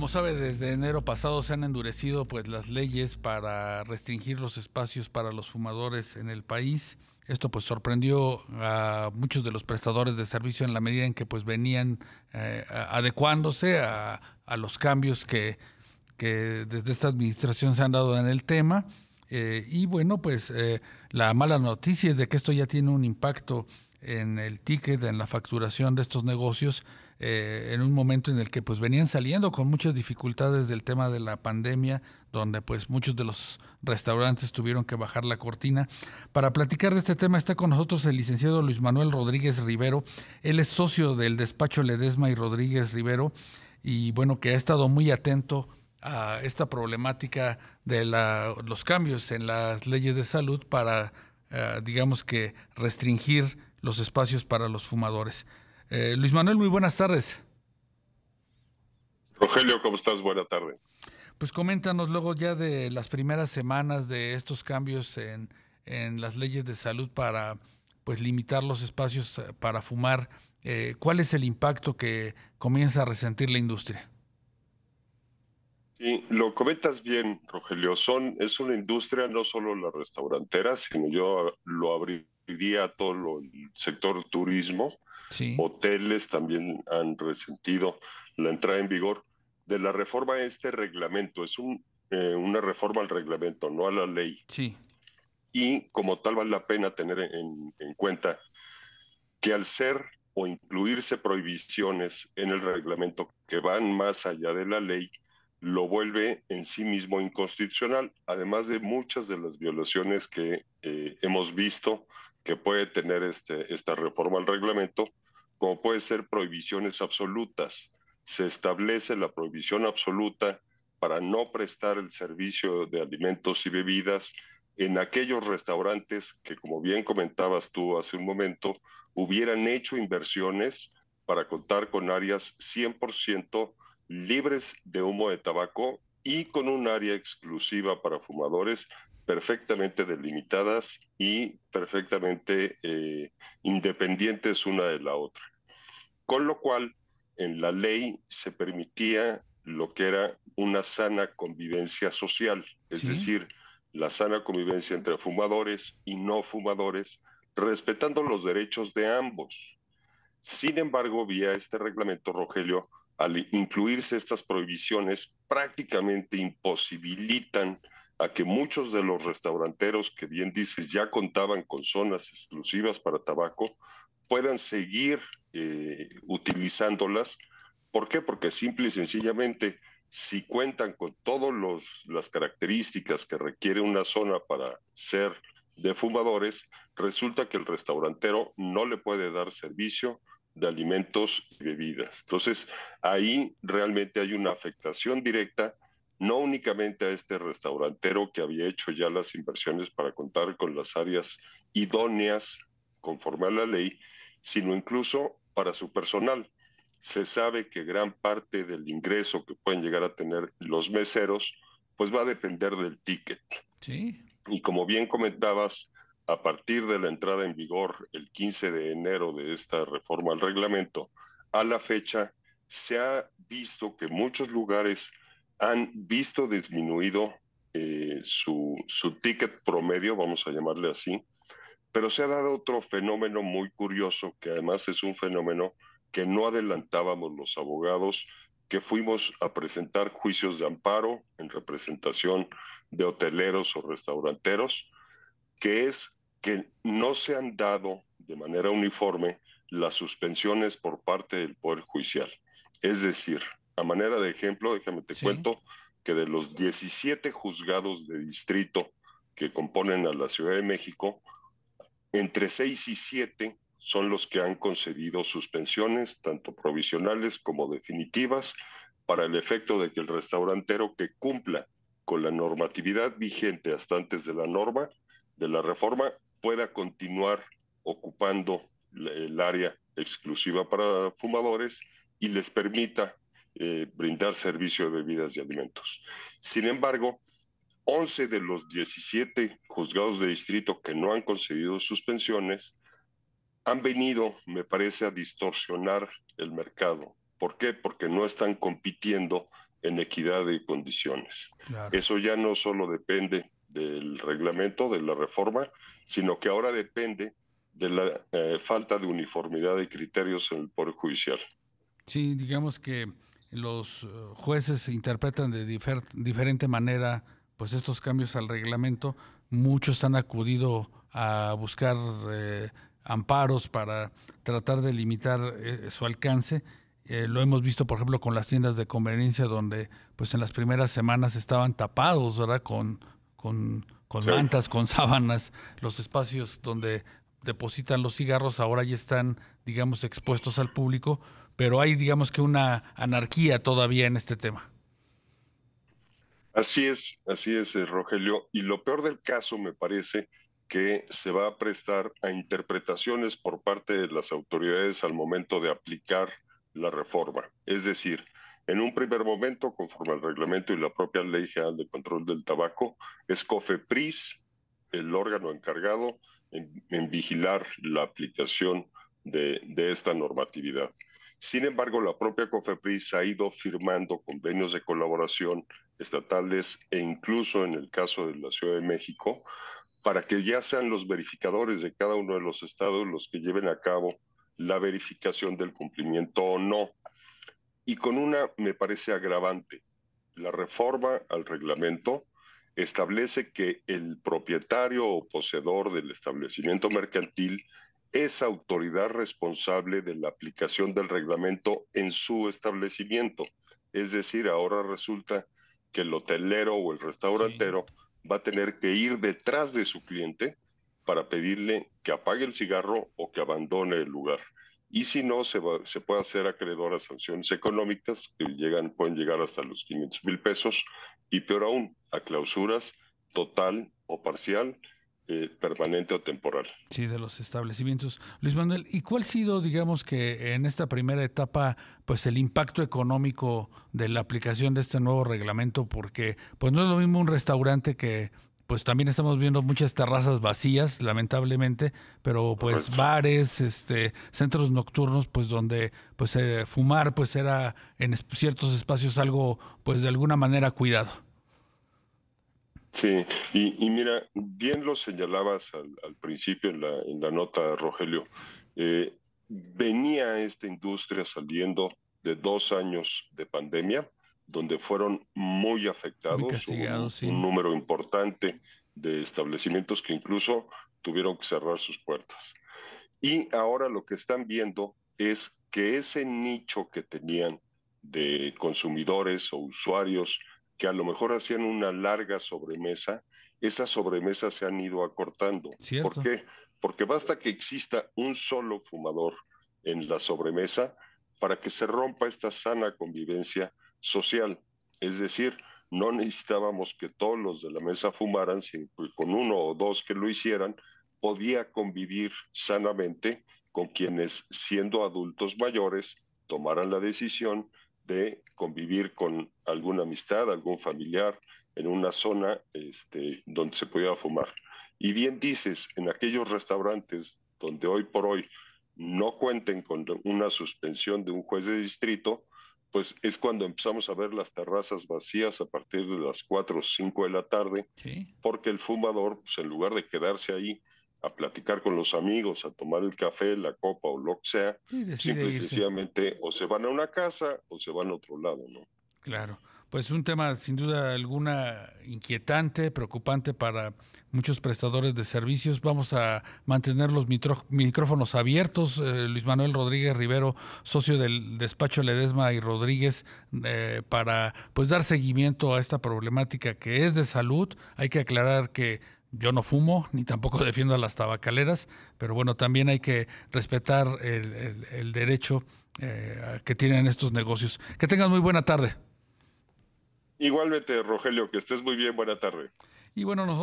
Como sabe, desde enero pasado se han endurecido pues las leyes para restringir los espacios para los fumadores en el país. Esto pues sorprendió a muchos de los prestadores de servicio en la medida en que pues venían eh, adecuándose a, los cambios que, desde esta administración se han dado en el tema. Eh, y bueno, pues eh, la mala noticia es de que esto ya tiene un impacto en el ticket, en la facturación de estos negocios eh, en un momento en el que pues venían saliendo con muchas dificultades del tema de la pandemia, donde pues muchos de los restaurantes tuvieron que bajar la cortina. Para platicar de este tema está con nosotros el licenciado Luis Manuel Rodríguez Rivero. Él es socio del despacho Ledesma y Rodríguez Rivero y bueno, que ha estado muy atento a esta problemática de los cambios en las leyes de salud para, eh, digamos que, restringir los espacios para los fumadores. Eh, Luis Manuel, muy buenas tardes. Rogelio, ¿cómo estás? Buena tarde. Pues coméntanos luego ya de las primeras semanas de estos cambios en, las leyes de salud para pues limitar los espacios eh, para fumar. Eh, ¿Cuál es el impacto que comienza a resentir la industria? Sí, lo comentas bien, Rogelio. Son, es una industria no solo la restaurantera, sino yo lo abrí día todo el sector turismo. Hoteles también han resentido la entrada en vigor de la reforma de este reglamento. Es eh, una reforma al reglamento, no a la ley. Y como tal vale la pena tener en, cuenta que al ser o incluirse prohibiciones en el reglamento que van más allá de la ley, lo vuelve en sí mismo inconstitucional, además de muchas de las violaciones que eh, hemos visto que puede tener este, esta reforma al reglamento, como puede ser prohibiciones absolutas. Se establece la prohibición absoluta para no prestar el servicio de alimentos y bebidas en aquellos restaurantes que, como bien comentabas tú hace un momento, hubieran hecho inversiones para contar con áreas 100% libres de humo de tabaco y con un área exclusiva para fumadores perfectamente delimitadas y perfectamente eh, independientes una de la otra. Con lo cual, en la ley se permitía lo que era una sana convivencia social, es decir, la sana convivencia entre fumadores y no fumadores, respetando los derechos de ambos. Sin embargo, vía este reglamento, Rogelio, al incluirse estas prohibiciones, prácticamente imposibilitan a que muchos de los restauranteros que bien dices ya contaban con zonas exclusivas para tabaco puedan seguir eh, utilizándolas. ¿Por qué? Porque simple y sencillamente si cuentan con todas las características que requiere una zona para ser de fumadores, resulta que el restaurantero no le puede dar servicio de alimentos y bebidas. Entonces, ahí realmente hay una afectación directa no únicamente a este restaurantero que había hecho ya las inversiones para contar con las áreas idóneas conforme a la ley, sino incluso para su personal. Se sabe que gran parte del ingreso que pueden llegar a tener los meseros, pues va a depender del ticket. Y como bien comentabas, a partir de la entrada en vigor el 15 de enero de esta reforma al reglamento, a la fecha se ha visto que muchos lugares han visto disminuido eh, su, su ticket promedio, vamos a llamarle así, pero se ha dado otro fenómeno muy curioso, que además es un fenómeno que no adelantábamos los abogados, que fuimos a presentar juicios de amparo en representación de hoteleros o restauranteros, que es que no se han dado de manera uniforme las suspensiones por parte del Poder Judicial. Es decir, manera de ejemplo, déjame te cuento que de los 17 juzgados de distrito que componen a la Ciudad de México, entre 6 y 7 son los que han concedido suspensiones, tanto provisionales como definitivas, para el efecto de que el restaurantero que cumpla con la normatividad vigente hasta antes de la norma, de la reforma, pueda continuar ocupando el área exclusiva para fumadores y les permita eh, brindar servicio de bebidas y alimentos. Sin embargo, 11 de los 17 juzgados de distrito que no han concedido suspensiones han venido, me parece, a distorsionar el mercado. ¿Por qué? Porque no están compitiendo en equidad de condiciones. Eso ya no solo depende del reglamento, de la reforma, sino que ahora depende de la eh, falta de uniformidad de criterios en el Poder Judicial. Sí, digamos que los eh, jueces interpretan de diferente manera pues estos cambios al reglamento. Muchos han acudido a buscar eh, amparos para tratar de limitar eh, su alcance. lo hemos visto, por ejemplo, con las tiendas de conveniencia, donde pues en las primeras semanas estaban tapados, ¿verdad? Con, con, mantas, con sábanas, los espacios donde depositan los cigarros ahora ya están, digamos, expuestos al público, pero hay, digamos que, una anarquía todavía en este tema. Así es, así es, eh, Rogelio. Y lo peor del caso, me parece, que se va a prestar a interpretaciones por parte de las autoridades al momento de aplicar la reforma. Es decir, en un primer momento, conforme al reglamento y la propia Ley General de Control del Tabaco, es COFEPRIS el órgano encargado en, vigilar la aplicación de esta normatividad. Sin embargo, la propia COFEPRIS ha ido firmando convenios de colaboración estatales e incluso en el caso de la Ciudad de México, para que ya sean los verificadores de cada uno de los estados los que lleven a cabo la verificación del cumplimiento o no. Y con una, me parece agravante, la reforma al reglamento establece que el propietario o poseedor del establecimiento mercantil es autoridad responsable de la aplicación del reglamento en su establecimiento. Es decir, ahora resulta que el hotelero o el restaurantero va a tener que ir detrás de su cliente para pedirle que apague el cigarro o que abandone el lugar. Y si no, se, puede hacer acreedor a sanciones económicas que llegan, pueden llegar hasta los 500 mil pesos y peor aún, a clausuras total o parcial eh, permanente o temporal. Sí, de los establecimientos. Luis Manuel, ¿y cuál ha sido, digamos, que en esta primera etapa, pues el impacto económico de la aplicación de este nuevo reglamento? Porque, pues no es lo mismo un restaurante que, pues también estamos viendo muchas terrazas vacías, lamentablemente, pero pues bares, este, centros nocturnos, pues donde pues eh, fumar pues era en ciertos espacios algo, pues de alguna manera cuidado. Sí, y, mira, bien lo señalabas al, principio en la, nota, Rogelio, eh, venía esta industria saliendo de dos años de pandemia, donde fueron muy afectados, un, número importante de establecimientos que incluso tuvieron que cerrar sus puertas. Y ahora lo que están viendo es que ese nicho que tenían de consumidores o usuarios que a lo mejor hacían una larga sobremesa, esas sobremesas se han ido acortando. ¿Por qué? Porque basta que exista un solo fumador en la sobremesa para que se rompa esta sana convivencia social. Es decir, no necesitábamos que todos los de la mesa fumaran, sino que con uno o dos que lo hicieran, podía convivir sanamente con quienes, siendo adultos mayores, tomaran la decisión de convivir con alguna amistad, algún familiar en una zona este, donde se podía fumar. Y bien dices, en aquellos restaurantes donde hoy por hoy no cuenten con una suspensión de un juez de distrito, pues es cuando empezamos a ver las terrazas vacías a partir de las 4 o 5 de la tarde, porque el fumador, pues en lugar de quedarse ahí a platicar con los amigos, a tomar el café, la copa o lo que sea, simple y sencillamente o se van a una casa o se van a otro lado, ¿no? Claro, pues un tema sin duda alguna inquietante, preocupante para muchos prestadores de servicios. Vamos a mantener los micrófonos abiertos. Eh, Luis Manuel Rodríguez Rivero, socio del despacho Ledesma y Rodríguez, eh, para pues dar seguimiento a esta problemática que es de salud. Hay que aclarar que yo no fumo ni tampoco defiendo a las tabacaleras, pero bueno, también hay que respetar el, derecho eh, que tienen estos negocios. Que tengas muy buena tarde. Igualmente, Rogelio, que estés muy bien, buena tarde. Y bueno, nosotros...